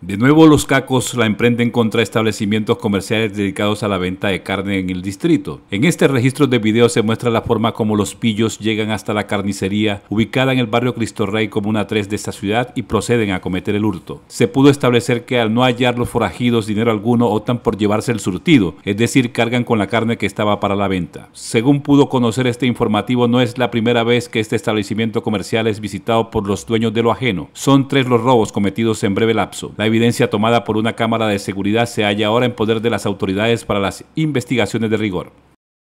De nuevo los cacos la emprenden contra establecimientos comerciales dedicados a la venta de carne en el distrito. En este registro de video se muestra la forma como los pillos llegan hasta la carnicería ubicada en el barrio Cristo Rey Comuna 3 de esta ciudad y proceden a cometer el hurto. Se pudo establecer que al no hallar los forajidos dinero alguno optan por llevarse el surtido, es decir, cargan con la carne que estaba para la venta. Según pudo conocer este informativo, no es la primera vez que este establecimiento comercial es visitado por los dueños de lo ajeno. Son tres los robos cometidos en breve lapso evidencia tomada por una cámara de seguridad se halla ahora en poder de las autoridades para las investigaciones de rigor.